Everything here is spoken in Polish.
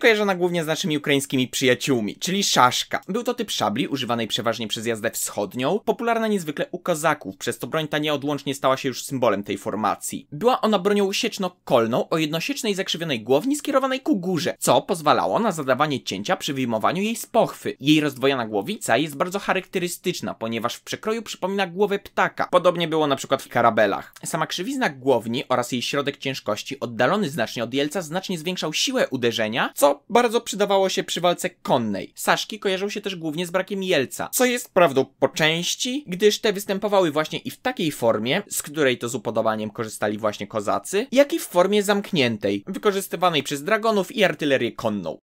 kojarzona głównie z naszymi ukraińskimi przyjaciółmi, czyli szaszka. Był to typ szabli używanej przeważnie przez jazdę wschodnią, popularna niezwykle u kozaków, przez to broń ta nieodłącznie stała się już symbolem tej formacji. Była ona bronią sieczno-kolną o jednosiecznej zakrzywionej głowni skierowanej ku górze, co pozwalało na zadawanie cięcia przy wyjmowaniu jej z pochwy. Jej rozdwojona głowica jest bardzo charakterystyczna, ponieważ w przekroju przypomina głowę ptaka. Podobnie było na przykład w karabelach. Sama krzywizna głowni oraz jej środek ciężkości oddalony znacznie od jelca znacznie zwiększał siłę uderzenia, co bardzo przydawało się przy walce konnej. Saszki kojarzą się też głównie z brakiem jelca, co jest prawdą po części, gdyż te występowały właśnie i w takiej formie, z której to z upodobaniem korzystali właśnie kozacy, jak i w formie zamkniętej, wykorzystywanej przez dragonów i artylerię konną.